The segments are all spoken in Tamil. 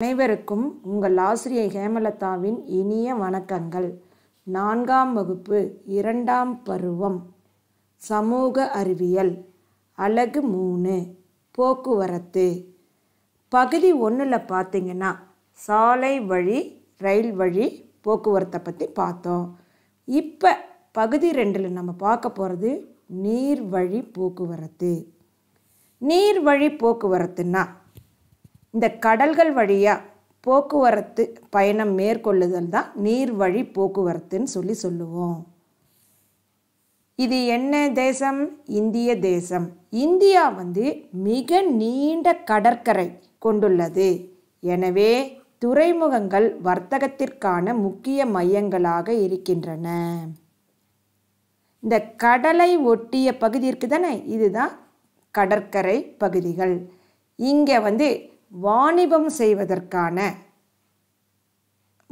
அனைவருக்கும் உங்கள் ஆசிரியை ஹேமலதாவின் இனிய வணக்கங்கள் நான்காம் வகுப்பு இரண்டாம் பருவம் சமூக அறிவியல் அழகு மூணு போக்குவரத்து பகுதி ஒன்றில் பார்த்தீங்கன்னா சாலை வழி ரயில் வழி போக்குவரத்தை பற்றி பார்த்தோம் இப்போ பகுதி ரெண்டில் நம்ம பார்க்க போகிறது நீர் வழி போக்குவரத்து நீர் வழி போக்குவரத்துன்னா இந்த கடல்கள் வழியாக போக்குவரத்து பயணம் மேற்கொள்ளுதல் தான் நீர் வழி போக்குவரத்துன்னு சொல்லி சொல்லுவோம் இது என்ன தேசம் இந்திய தேசம் இந்தியா வந்து மிக நீண்ட கடற்கரை கொண்டுள்ளது எனவே துறைமுகங்கள் வர்த்தகத்திற்கான முக்கிய மையங்களாக இருக்கின்றன இந்த கடலை ஒட்டிய பகுதி இருக்குதானே இதுதான் கடற்கரை பகுதிகள் இங்கே வந்து வாணிபம் செய்வதற்கான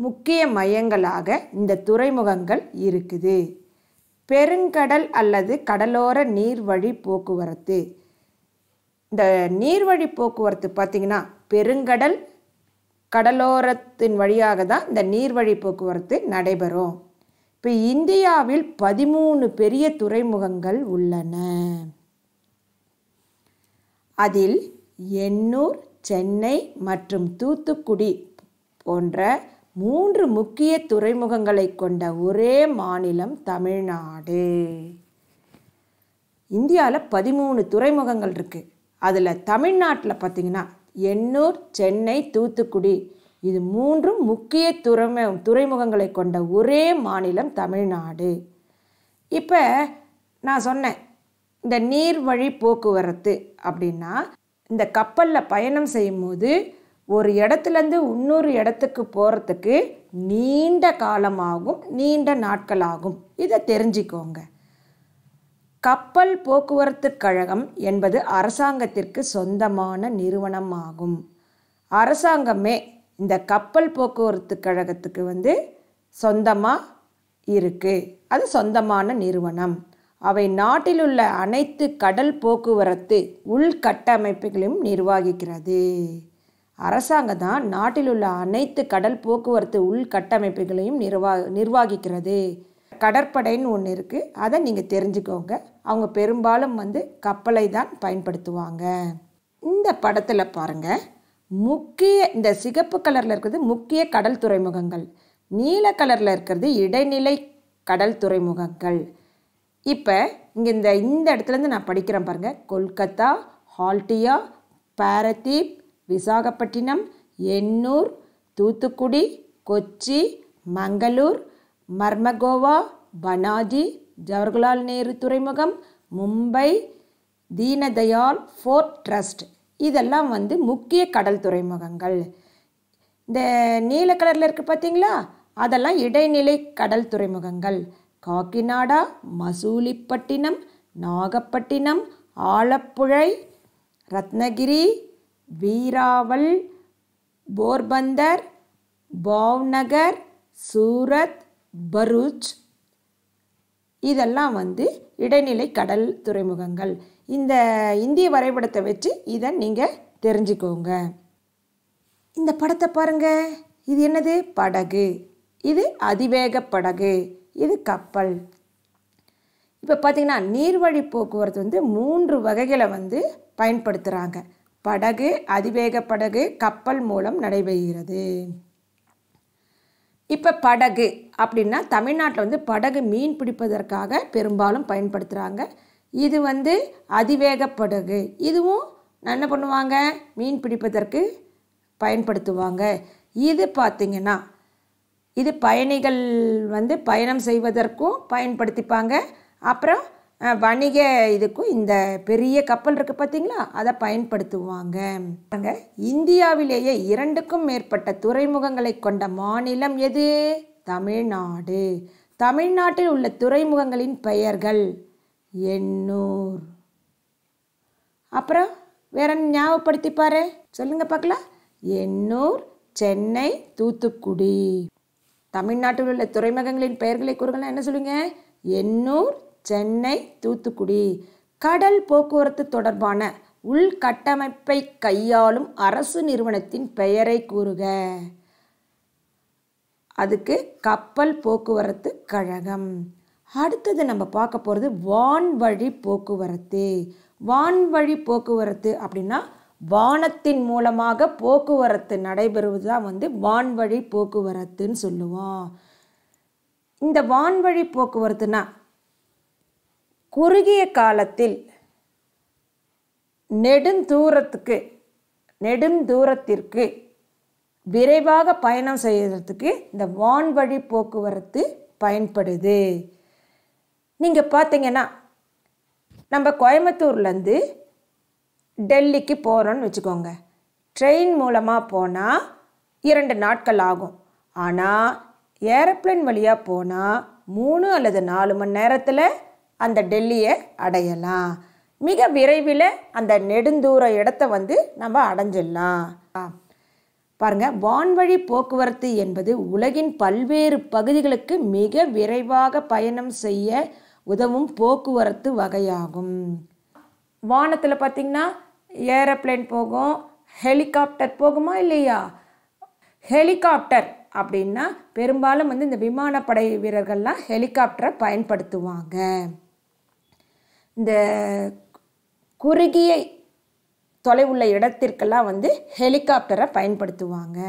முக்கிய மையங்களாக இந்த துறைமுகங்கள் இருக்குது பெருங்கடல் அல்லது கடலோர நீர்வழி போக்குவரத்து இந்த நீர்வழி போக்குவரத்து பார்த்திங்கன்னா பெருங்கடல் கடலோரத்தின் வழியாக தான் இந்த நீர்வழி போக்குவரத்து நடைபெறும் இப்போ இந்தியாவில் பதிமூணு பெரிய துறைமுகங்கள் உள்ளன அதில் எண்ணூர் சென்னை மற்றும் தூத்துக்குடி போன்ற மூன்று முக்கிய துறைமுகங்களை கொண்ட ஒரே மாநிலம் தமிழ்நாடு இந்தியாவில் பதிமூணு துறைமுகங்கள் இருக்குது அதில் தமிழ்நாட்டில் பார்த்திங்கன்னா எண்ணூர் சென்னை தூத்துக்குடி இது மூன்றும் முக்கிய துறைமு துறைமுகங்களை கொண்ட ஒரே மாநிலம் தமிழ்நாடு இப்போ நான் சொன்னேன் இந்த நீர்வழி போக்குவரத்து அப்படின்னா இந்த கப்பலில் பயணம் செய்யும்போது ஒரு இடத்துலேருந்து இன்னொரு இடத்துக்கு போகிறதுக்கு நீண்ட காலமாகும் நீண்ட நாட்களாகும் இதை தெரிஞ்சுக்கோங்க கப்பல் போக்குவரத்து கழகம் என்பது அரசாங்கத்திற்கு சொந்தமான நிறுவனமாகும் அரசாங்கமே இந்த கப்பல் போக்குவரத்து கழகத்துக்கு வந்து சொந்தமாக இருக்குது அது சொந்தமான நிறுவனம் அவை நாட்டிலுள்ள அனைத்து கடல் போக்குவரத்து உள்கட்டமைப்புகளையும் நிர்வகிக்கிறது அரசாங்கம் தான் நாட்டிலுள்ள அனைத்து கடல் போக்குவரத்து உள்கட்டமைப்புகளையும் நிர்வா நிர்வகிக்கிறது கடற்படைன்னு ஒன்று இருக்குது அதை நீங்கள் தெரிஞ்சுக்கோங்க அவங்க பெரும்பாலும் வந்து கப்பலை தான் பயன்படுத்துவாங்க இந்த படத்தில் பாருங்கள் முக்கிய இந்த சிகப்பு கலரில் இருக்கிறது முக்கிய கடல் துறைமுகங்கள் நீல கலரில் இருக்கிறது இடைநிலை கடல் துறைமுகங்கள் இப்போ இங்கே இந்த இந்த இடத்துலேருந்து நான் படிக்கிறேன் பாருங்கள் கொல்கத்தா ஹால்டியா பாரதீப் விசாகப்பட்டினம் எண்ணூர் தூத்துக்குடி கொச்சி மங்களூர் மர்மகோவா பனாஜி ஜவஹர்லால் நேரு துறைமுகம் மும்பை தீனதயாள் ஃபோர்ட் ட்ரஸ்ட் இதெல்லாம் வந்து முக்கிய கடல் துறைமுகங்கள் இந்த நீல கலரில் இருக்குது பார்த்தீங்களா அதெல்லாம் இடைநிலை கடல் துறைமுகங்கள் காக்கிநாடா மசூலிப்பட்டினம் நாகப்பட்டினம் ஆலப்புழை ரத்னகிரி வீராவல் போர்பந்தர் பாவ்நகர் சூரத் பரூச் இதெல்லாம் வந்து இடைநிலை கடல் துறைமுகங்கள் இந்த இந்திய வரைபடத்தை வச்சு இதை நீங்கள் தெரிஞ்சுக்கோங்க இந்த படத்தை பாருங்கள் இது என்னது படகு இது அதிவேக படகு இது கப்பல் இப்போ பார்த்திங்கன்னா நீர்வழி போக்குவரத்து வந்து மூன்று வகைகளை வந்து பயன்படுத்துகிறாங்க படகு அதிவேக படகு கப்பல் மூலம் நடைபெறுகிறது இப்போ படகு அப்படின்னா தமிழ்நாட்டில் வந்து படகு மீன் பிடிப்பதற்காக பெரும்பாலும் பயன்படுத்துகிறாங்க இது வந்து அதிவேக படகு இதுவும் என்ன பண்ணுவாங்க மீன் பிடிப்பதற்கு பயன்படுத்துவாங்க இது பார்த்திங்கன்னா இது பயணிகள் வந்து பயணம் செய்வதற்கும் பயன்படுத்திப்பாங்க அப்புறம் வணிக இதுக்கும் இந்த பெரிய கப்பல் இருக்குது பார்த்தீங்களா அதை பயன்படுத்துவாங்க இந்தியாவிலேயே இரண்டுக்கும் மேற்பட்ட துறைமுகங்களை கொண்ட மாநிலம் எது தமிழ்நாடு தமிழ்நாட்டில் உள்ள துறைமுகங்களின் பெயர்கள் எண்ணூர் அப்புறம் வேற ஞாபகப்படுத்திப்பாரு சொல்லுங்க பார்க்கலாம் எண்ணூர் சென்னை தூத்துக்குடி தமிழ்நாட்டில் உள்ள துறைமுகங்களின் பெயர்களை கூறுகள் என்ன சொல்லுங்க எண்ணூர் சென்னை தூத்துக்குடி கடல் போக்குவரத்து தொடர்பான உள்கட்டமைப்பை கையாளும் அரசு நிறுவனத்தின் பெயரை கூறுக அதுக்கு கப்பல் போக்குவரத்து கழகம் அடுத்தது நம்ம பார்க்க போகிறது வான்வழி போக்குவரத்து வான்வழி போக்குவரத்து அப்படின்னா வானத்தின் மூலமாக போக்குவரத்து நடைபெறுவது தான் வந்து வான்வழி போக்குவரத்துன்னு சொல்லுவோம் இந்த வான்வழி போக்குவரத்துனா குறுகிய காலத்தில் நெடுந்தூரத்துக்கு நெடுந்தூரத்திற்கு விரைவாக பயணம் செய்கிறதுக்கு இந்த வான்வழி போக்குவரத்து பயன்படுது நீங்கள் பார்த்தீங்கன்னா நம்ம கோயம்புத்தூர்லேருந்து டெல்லிக்கு போகிறோன்னு வச்சுக்கோங்க ட்ரெயின் மூலமாக போனால் இரண்டு நாட்கள் ஆகும் ஆனால் ஏரோப்ளைன் வழியாக போனால் மூணு அல்லது நாலு மணி நேரத்தில் அந்த டெல்லியை அடையலாம் மிக விரைவில் அந்த நெடுந்தூர இடத்த வந்து நம்ம அடைஞ்சிடலாம் பாருங்கள் வான்வழி போக்குவரத்து என்பது உலகின் பல்வேறு பகுதிகளுக்கு மிக விரைவாக பயணம் செய்ய உதவும் போக்குவரத்து வகையாகும் வானத்தில் பார்த்திங்கன்னா ஏரோப்ளேன் போகும் ஹெலிகாப்டர் போகுமா இல்லையா ஹெலிகாப்டர் அப்படின்னா பெரும்பாலும் வந்து இந்த விமானப்படை வீரர்கள்லாம் ஹெலிகாப்டரை பயன்படுத்துவாங்க இந்த குறுகிய தொலைவுள்ள இடத்திற்கெல்லாம் வந்து ஹெலிகாப்டரை பயன்படுத்துவாங்க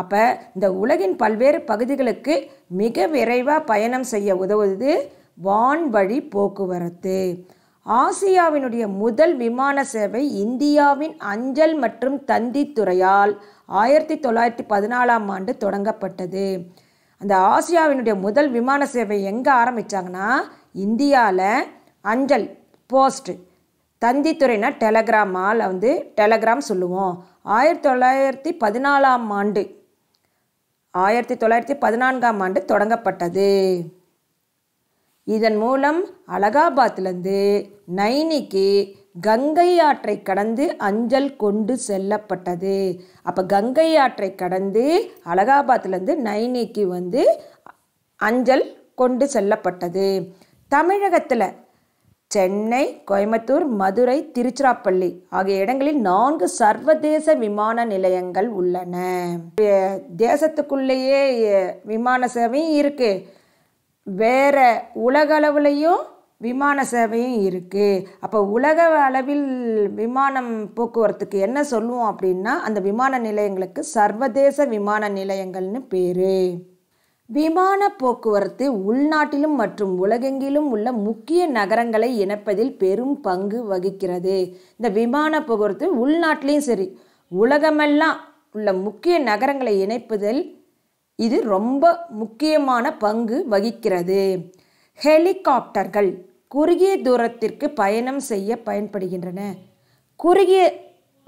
அப்போ இந்த உலகின் பல்வேறு பகுதிகளுக்கு மிக விரைவாக பயணம் செய்ய உதவுவது வான்வழி போக்குவரத்து ஆசியாவினுடைய முதல் விமான சேவை இந்தியாவின் அஞ்சல் மற்றும் தந்தி துறையால் ஆயிரத்தி தொள்ளாயிரத்தி பதினாலாம் ஆண்டு தொடங்கப்பட்டது அந்த ஆசியாவினுடைய முதல் விமான சேவை எங்கே ஆரம்பித்தாங்கன்னா இந்தியாவில் அஞ்சல் போஸ்ட்டு துறைனா டெலகிராமால் வந்து டெலகிராம் சொல்லுவோம் ஆயிரத்தி தொள்ளாயிரத்தி பதினாலாம் ஆண்டு ஆயிரத்தி தொள்ளாயிரத்தி பதினான்காம் ஆண்டு தொடங்கப்பட்டது இதன் மூலம் அலகாபாத்திலிருந்து நைனிக்கு கங்கை ஆற்றை கடந்து அஞ்சல் கொண்டு செல்லப்பட்டது அப்போ கங்கை ஆற்றை கடந்து அலகாபாத்திலேருந்து நைனிக்கு வந்து அஞ்சல் கொண்டு செல்லப்பட்டது தமிழகத்தில் சென்னை கோயம்புத்தூர் மதுரை திருச்சிராப்பள்ளி ஆகிய இடங்களில் நான்கு சர்வதேச விமான நிலையங்கள் உள்ளன தேசத்துக்குள்ளேயே விமான சேவையும் இருக்குது வேறு உலகளவுலேயும் விமான சேவையும் இருக்குது அப்போ உலக அளவில் விமானம் போக்குவரத்துக்கு என்ன சொல்லுவோம் அப்படின்னா அந்த விமான நிலையங்களுக்கு சர்வதேச விமான நிலையங்கள்னு பேர் விமான போக்குவரத்து உள்நாட்டிலும் மற்றும் உலகெங்கிலும் உள்ள முக்கிய நகரங்களை இணைப்பதில் பெரும் பங்கு வகிக்கிறது இந்த விமான போக்குவரத்து உள்நாட்டிலையும் சரி உலகமெல்லாம் உள்ள முக்கிய நகரங்களை இணைப்பதில் இது ரொம்ப முக்கியமான பங்கு வகிக்கிறது ஹெலிகாப்டர்கள் குறுகிய தூரத்திற்கு பயணம் செய்ய பயன்படுகின்றன குறுகிய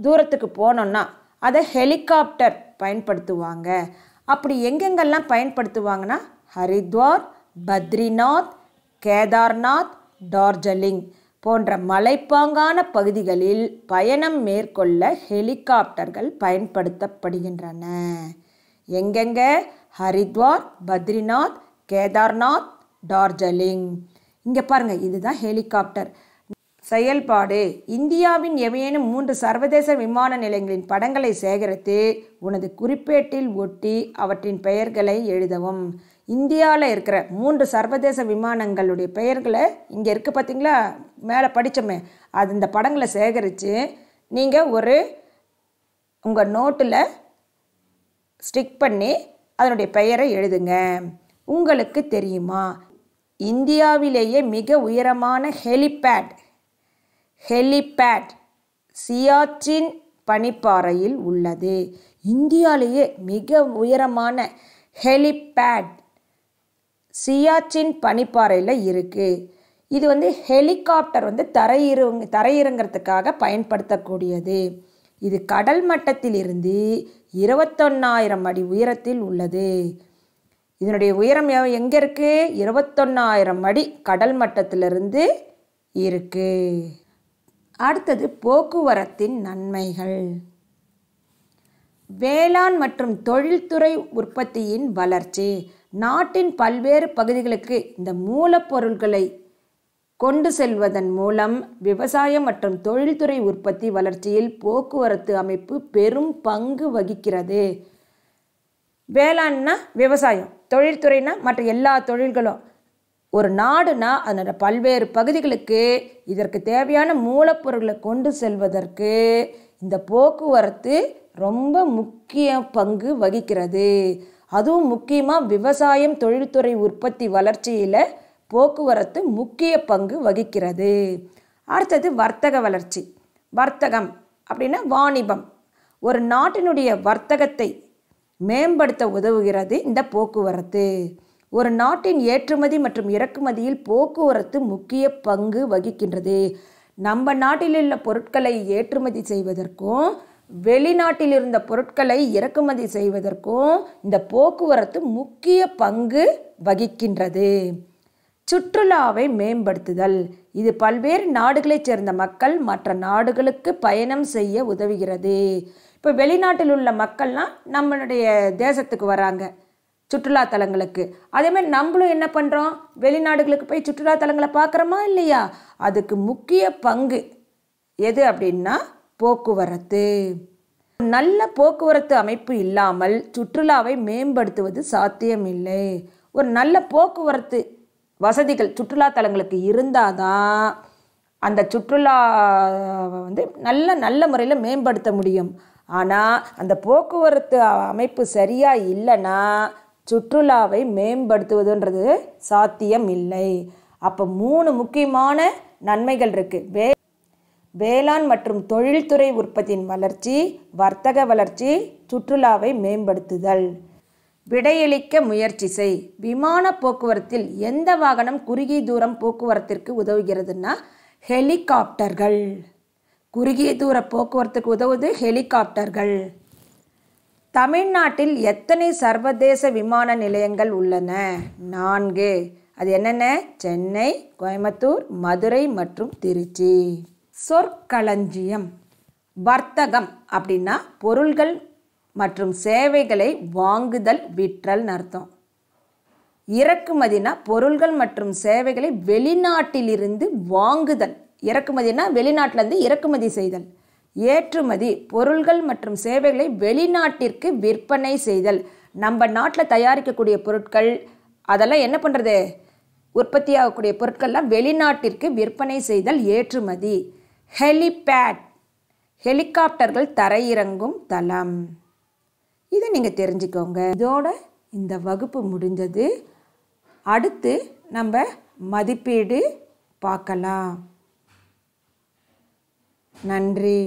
தூரத்துக்கு போனோன்னா அதை ஹெலிகாப்டர் பயன்படுத்துவாங்க அப்படி எங்கெங்கெல்லாம் பயன்படுத்துவாங்கன்னா ஹரித்வார் பத்ரிநாத் கேதார்நாத் டார்ஜலிங் போன்ற மலைப்பாங்கான பகுதிகளில் பயணம் மேற்கொள்ள ஹெலிகாப்டர்கள் பயன்படுத்தப்படுகின்றன எங்கெங்க ஹரித்வார் பத்ரிநாத் கேதார்நாத் டார்ஜலிங் இங்கே பாருங்கள் இதுதான் ஹெலிகாப்டர் செயல்பாடு இந்தியாவின் எவையேனும் மூன்று சர்வதேச விமான நிலையங்களின் படங்களை சேகரித்து உனது குறிப்பேட்டில் ஒட்டி அவற்றின் பெயர்களை எழுதவும் இந்தியாவில் இருக்கிற மூன்று சர்வதேச விமானங்களுடைய பெயர்களை இங்கே இருக்குது பார்த்தீங்களா மேலே படித்தோமே அது இந்த படங்களை சேகரித்து நீங்கள் ஒரு உங்கள் நோட்டில் ஸ்டிக் பண்ணி அதனுடைய பெயரை எழுதுங்க உங்களுக்கு தெரியுமா இந்தியாவிலேயே மிக உயரமான ஹெலிபேட் ஹெலிபேட் சியாச்சின் பனிப்பாறையில் உள்ளது இந்தியாவிலேயே மிக உயரமான ஹெலிபேட் சியாச்சின் பனிப்பாறையில் இருக்குது இது வந்து ஹெலிகாப்டர் வந்து தரையிறங் தரையிறங்கிறதுக்காக பயன்படுத்தக்கூடியது இது கடல் மட்டத்திலிருந்து இருபத்தொன்னாயிரம் அடி உயரத்தில் உள்ளது இதனுடைய உயரம் எங்கே இருக்குது இருபத்தொன்னாயிரம் அடி கடல் மட்டத்திலிருந்து இருக்குது அடுத்தது போக்குவரத்தின் நன்மைகள் வேளாண் மற்றும் தொழில்துறை உற்பத்தியின் வளர்ச்சி நாட்டின் பல்வேறு பகுதிகளுக்கு இந்த மூலப்பொருள்களை கொண்டு செல்வதன் மூலம் விவசாயம் மற்றும் தொழில்துறை உற்பத்தி வளர்ச்சியில் போக்குவரத்து அமைப்பு பெரும் பங்கு வகிக்கிறது வேளாண்னா விவசாயம் தொழில்துறைனா மற்ற எல்லா தொழில்களும் ஒரு நாடுனா அதனோட பல்வேறு பகுதிகளுக்கு இதற்கு தேவையான மூலப்பொருட்களை கொண்டு செல்வதற்கு இந்த போக்குவரத்து ரொம்ப முக்கிய பங்கு வகிக்கிறது அதுவும் முக்கியமாக விவசாயம் தொழில்துறை உற்பத்தி வளர்ச்சியில் போக்குவரத்து முக்கிய பங்கு வகிக்கிறது அடுத்தது வர்த்தக வளர்ச்சி வர்த்தகம் அப்படின்னா வாணிபம் ஒரு நாட்டினுடைய வர்த்தகத்தை மேம்படுத்த உதவுகிறது இந்த போக்குவரத்து ஒரு நாட்டின் ஏற்றுமதி மற்றும் இறக்குமதியில் போக்குவரத்து முக்கிய பங்கு வகிக்கின்றது நம்ம நாட்டில் உள்ள பொருட்களை ஏற்றுமதி செய்வதற்கும் வெளிநாட்டில் இருந்த பொருட்களை இறக்குமதி செய்வதற்கும் இந்த போக்குவரத்து முக்கிய பங்கு வகிக்கின்றது சுற்றுலாவை மேம்படுத்துதல் இது பல்வேறு நாடுகளைச் சேர்ந்த மக்கள் மற்ற நாடுகளுக்கு பயணம் செய்ய உதவுகிறது இப்போ வெளிநாட்டில் உள்ள மக்கள்லாம் நம்மளுடைய தேசத்துக்கு வராங்க சுற்றுலா தலங்களுக்கு அதேமாதிரி நம்மளும் என்ன பண்ணுறோம் வெளிநாடுகளுக்கு போய் சுற்றுலா தலங்களை பார்க்குறோமா இல்லையா அதுக்கு முக்கிய பங்கு எது அப்படின்னா போக்குவரத்து நல்ல போக்குவரத்து அமைப்பு இல்லாமல் சுற்றுலாவை மேம்படுத்துவது சாத்தியமில்லை ஒரு நல்ல போக்குவரத்து வசதிகள் சுற்றுலாத்தலங்களுக்கு இருந்தால் தான் அந்த சுற்றுலா வந்து நல்ல நல்ல முறையில் மேம்படுத்த முடியும் ஆனால் அந்த போக்குவரத்து அமைப்பு சரியாக இல்லைன்னா சுற்றுலாவை மேம்படுத்துவதுன்றது சாத்தியம் இல்லை அப்போ மூணு முக்கியமான நன்மைகள் இருக்குது வே வேளாண் மற்றும் தொழில்துறை உற்பத்தியின் வளர்ச்சி வர்த்தக வளர்ச்சி சுற்றுலாவை மேம்படுத்துதல் விடையளிக்க முயற்சி செய் விமான போக்குவரத்தில் எந்த வாகனம் குறுகிய தூரம் போக்குவரத்திற்கு உதவுகிறதுனா ஹெலிகாப்டர்கள் குறுகிய தூர போக்குவரத்துக்கு உதவுது ஹெலிகாப்டர்கள் தமிழ்நாட்டில் எத்தனை சர்வதேச விமான நிலையங்கள் உள்ளன நான்கு அது என்னென்ன சென்னை கோயம்புத்தூர் மதுரை மற்றும் திருச்சி சொற்களஞ்சியம் வர்த்தகம் அப்படின்னா பொருள்கள் மற்றும் சேவைகளை வாங்குதல் விற்றல்னு அர்த்தம் இறக்குமதினா பொருள்கள் மற்றும் சேவைகளை வெளிநாட்டிலிருந்து வாங்குதல் இறக்குமதினா வெளிநாட்டிலேருந்து இறக்குமதி செய்தல் ஏற்றுமதி பொருள்கள் மற்றும் சேவைகளை வெளிநாட்டிற்கு விற்பனை செய்தல் நம்ம நாட்டில் தயாரிக்கக்கூடிய பொருட்கள் அதெல்லாம் என்ன பண்ணுறது உற்பத்தி ஆகக்கூடிய பொருட்கள்லாம் வெளிநாட்டிற்கு விற்பனை செய்தல் ஏற்றுமதி ஹெலிபேட் ஹெலிகாப்டர்கள் தரையிறங்கும் தளம் இதை நீங்கள் தெரிஞ்சுக்கோங்க இதோட இந்த வகுப்பு முடிஞ்சது அடுத்து நம்ம மதிப்பீடு பார்க்கலாம் நன்றி